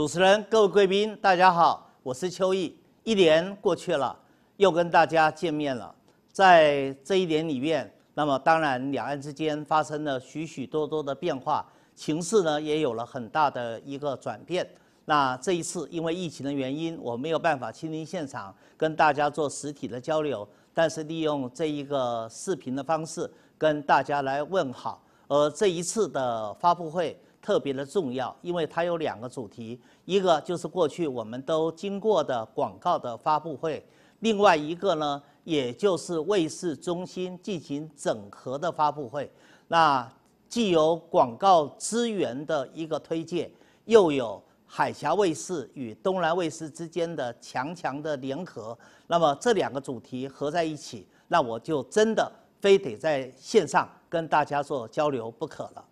主持人，各位贵宾，大家好，我是秋毅。一年过去了，又跟大家见面了。在这一年里面，那么当然，两岸之间发生了许许多多的变化，形势呢也有了很大的一个转变。那这一次，因为疫情的原因，我没有办法亲临现场跟大家做实体的交流，但是利用这一个视频的方式跟大家来问好。而这一次的发布会。特别的重要，因为它有两个主题，一个就是过去我们都经过的广告的发布会，另外一个呢，也就是卫视中心进行整合的发布会。那既有广告资源的一个推介，又有海峡卫视与东南卫视之间的强强的联合。那么这两个主题合在一起，那我就真的非得在线上跟大家做交流不可了。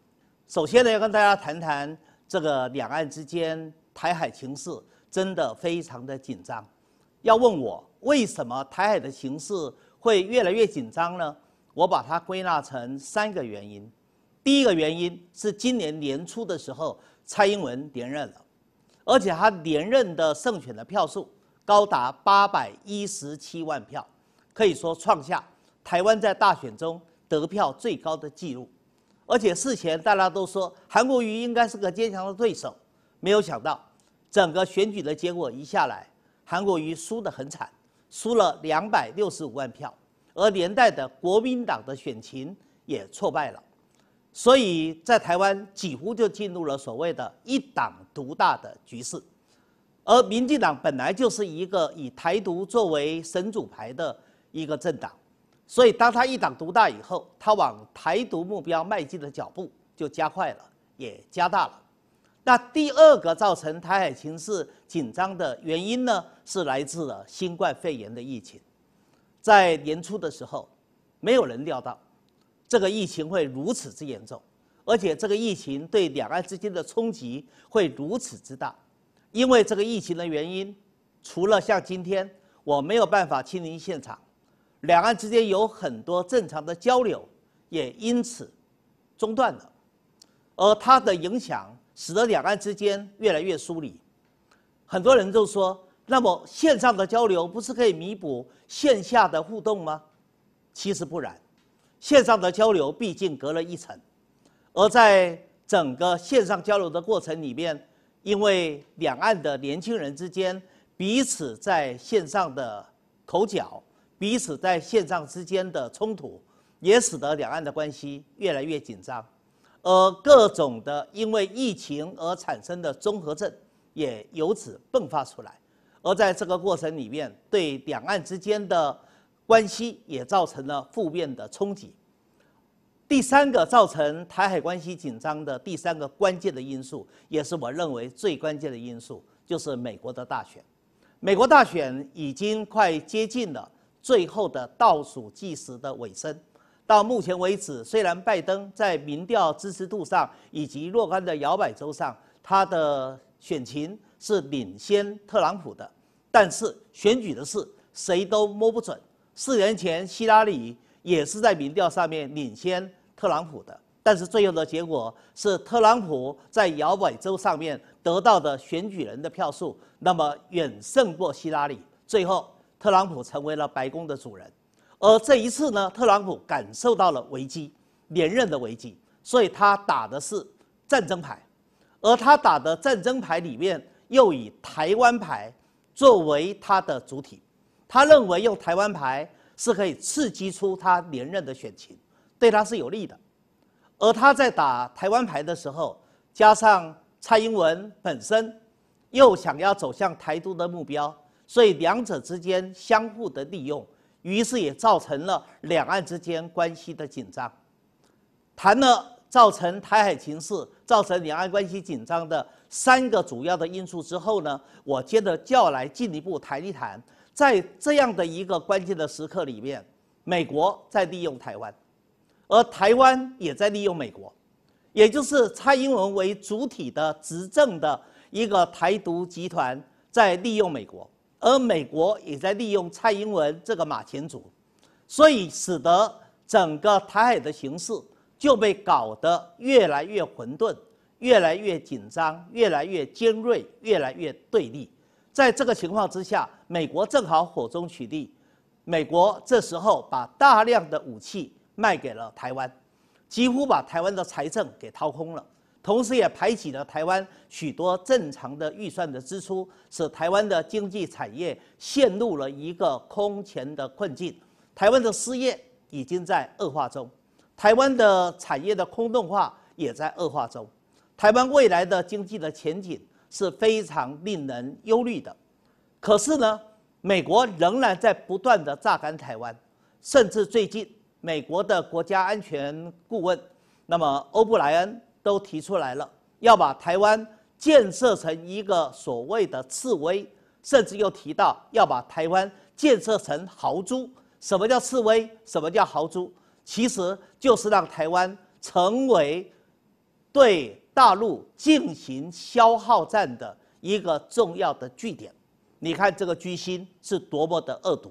首先呢，要跟大家谈谈这个两岸之间台海情势真的非常的紧张。要问我为什么台海的形势会越来越紧张呢？我把它归纳成三个原因。第一个原因是今年年初的时候，蔡英文连任了，而且他连任的胜选的票数高达八百一十七万票，可以说创下台湾在大选中得票最高的纪录。而且事前大家都说韩国瑜应该是个坚强的对手，没有想到整个选举的结果一下来，韩国瑜输得很惨，输了两百六十五万票，而连带的国民党的选情也挫败了，所以在台湾几乎就进入了所谓的“一党独大的”局势，而民进党本来就是一个以台独作为神主牌的一个政党。所以，当他一党独大以后，他往台独目标迈进的脚步就加快了，也加大了。那第二个造成台海形势紧张的原因呢，是来自了新冠肺炎的疫情。在年初的时候，没有人料到这个疫情会如此之严重，而且这个疫情对两岸之间的冲击会如此之大。因为这个疫情的原因，除了像今天我没有办法亲临现场。两岸之间有很多正常的交流，也因此中断了，而它的影响使得两岸之间越来越疏离。很多人就说：“那么线上的交流不是可以弥补线下的互动吗？”其实不然，线上的交流毕竟隔了一层，而在整个线上交流的过程里面，因为两岸的年轻人之间彼此在线上的口角。彼此在线上之间的冲突，也使得两岸的关系越来越紧张，而各种的因为疫情而产生的综合症，也由此迸发出来，而在这个过程里面，对两岸之间的关系也造成了负面的冲击。第三个造成台海关系紧张的第三个关键的因素，也是我认为最关键的因素，就是美国的大选。美国大选已经快接近了。最后的倒数计时的尾声，到目前为止，虽然拜登在民调支持度上以及若干的摇摆州上，他的选情是领先特朗普的，但是选举的事谁都摸不准。四年前，希拉里也是在民调上面领先特朗普的，但是最后的结果是特朗普在摇摆州上面得到的选举人的票数，那么远胜过希拉里。最后。特朗普成为了白宫的主人，而这一次呢，特朗普感受到了危机，连任的危机，所以他打的是战争牌，而他打的战争牌里面又以台湾牌作为他的主体，他认为用台湾牌是可以刺激出他连任的选情，对他是有利的，而他在打台湾牌的时候，加上蔡英文本身又想要走向台独的目标。所以两者之间相互的利用，于是也造成了两岸之间关系的紧张。谈了造成台海情势、造成两岸关系紧张的三个主要的因素之后呢，我接着就要来进一步谈一谈，在这样的一个关键的时刻里面，美国在利用台湾，而台湾也在利用美国，也就是蔡英文为主体的执政的一个台独集团在利用美国。而美国也在利用蔡英文这个马前卒，所以使得整个台海的形势就被搞得越来越混沌、越来越紧张、越来越尖锐、越来越对立。在这个情况之下，美国正好火中取栗，美国这时候把大量的武器卖给了台湾，几乎把台湾的财政给掏空了。同时也排挤了台湾许多正常的预算的支出，使台湾的经济产业陷入了一个空前的困境。台湾的失业已经在恶化中，台湾的产业的空洞化也在恶化中。台湾未来的经济的前景是非常令人忧虑的。可是呢，美国仍然在不断的榨干台湾，甚至最近美国的国家安全顾问，那么欧布莱恩。都提出来了，要把台湾建设成一个所谓的次威，甚至又提到要把台湾建设成豪猪。什么叫次威？什么叫豪猪？其实就是让台湾成为对大陆进行消耗战的一个重要的据点。你看这个居心是多么的恶毒。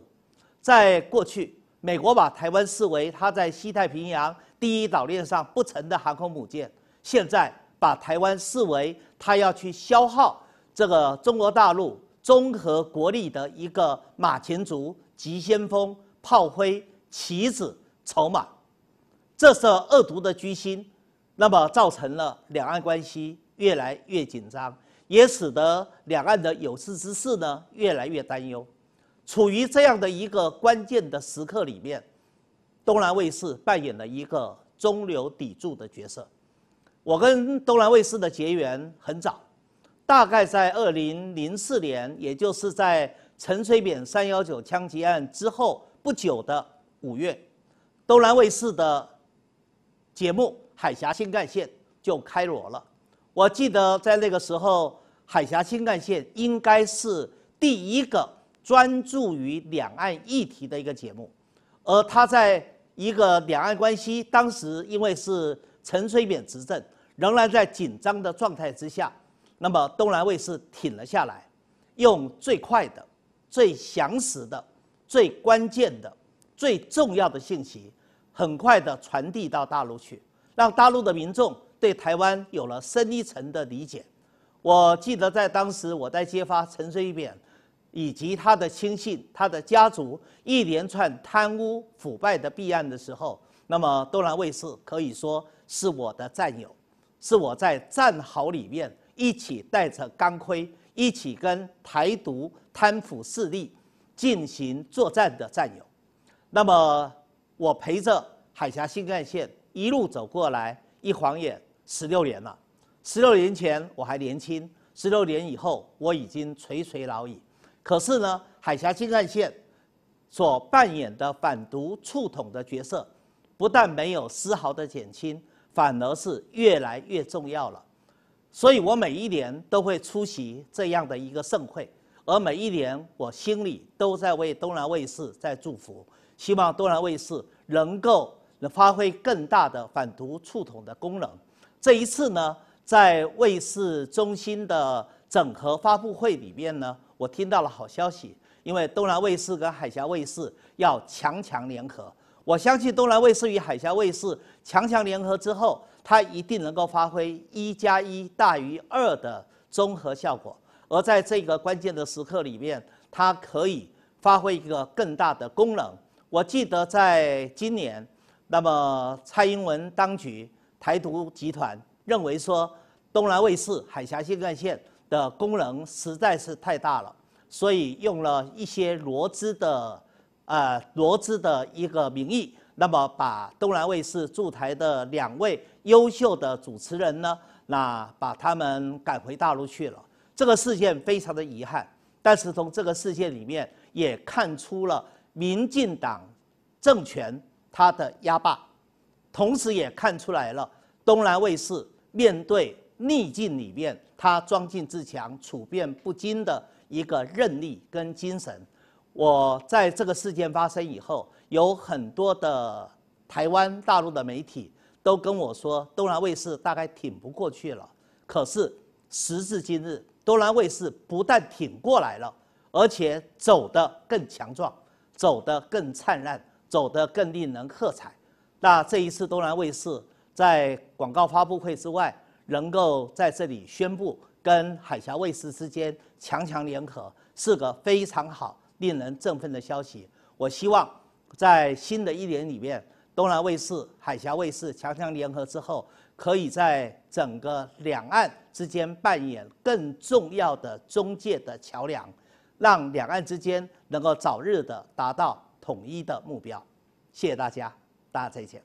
在过去，美国把台湾视为它在西太平洋第一岛链上不成的航空母舰。现在把台湾视为他要去消耗这个中国大陆综合国力的一个马前卒、急先锋、炮灰、棋子、筹码，这是恶毒的居心，那么造成了两岸关系越来越紧张，也使得两岸的有识之士呢越来越担忧。处于这样的一个关键的时刻里面，东南卫视扮演了一个中流砥柱的角色。我跟东南卫视的结缘很早，大概在二零零四年，也就是在陈水扁三幺九枪击案之后不久的五月，东南卫视的节目《海峡新干线》就开锣了。我记得在那个时候，《海峡新干线》应该是第一个专注于两岸议题的一个节目，而它在一个两岸关系，当时因为是陈水扁执政。仍然在紧张的状态之下，那么东南卫视挺了下来，用最快的、最详实的、最关键的、最重要的信息，很快的传递到大陆去，让大陆的民众对台湾有了深一层的理解。我记得在当时我在揭发陈水扁以及他的亲信、他的家族一连串贪污腐败的弊案的时候，那么东南卫视可以说是我的战友。是我在战壕里面一起戴着钢盔，一起跟台独贪腐势力进行作战的战友。那么，我陪着海峡新干线一路走过来，一晃眼十六年了。十六年前我还年轻，十六年以后我已经垂垂老矣。可是呢，海峡新干线所扮演的反独促统的角色，不但没有丝毫的减轻。反而是越来越重要了，所以我每一年都会出席这样的一个盛会，而每一年我心里都在为东南卫视在祝福，希望东南卫视能够发挥更大的反毒触统的功能。这一次呢，在卫视中心的整合发布会里面呢，我听到了好消息，因为东南卫视跟海峡卫视要强强联合。我相信东南卫视与海峡卫视强强联合之后，它一定能够发挥一加一大于二的综合效果。而在这个关键的时刻里面，它可以发挥一个更大的功能。我记得在今年，那么蔡英文当局、台独集团认为说，东南卫视、海峡新干线的功能实在是太大了，所以用了一些罗织的。呃，罗织的一个名义，那么把东南卫视驻台的两位优秀的主持人呢，那把他们赶回大陆去了。这个事件非常的遗憾，但是从这个事件里面也看出了民进党政权它的压霸，同时也看出来了东南卫视面对逆境里面，它装进自强、处变不惊的一个韧力跟精神。我在这个事件发生以后，有很多的台湾、大陆的媒体都跟我说，东南卫视大概挺不过去了。可是时至今日，东南卫视不但挺过来了，而且走得更强壮，走得更灿烂，走得更令人喝彩。那这一次，东南卫视在广告发布会之外，能够在这里宣布跟海峡卫视之间强强联合，是个非常好。令人振奋的消息！我希望在新的一年里面，东南卫视、海峡卫视强强联合之后，可以在整个两岸之间扮演更重要的中介的桥梁，让两岸之间能够早日的达到统一的目标。谢谢大家，大家再见。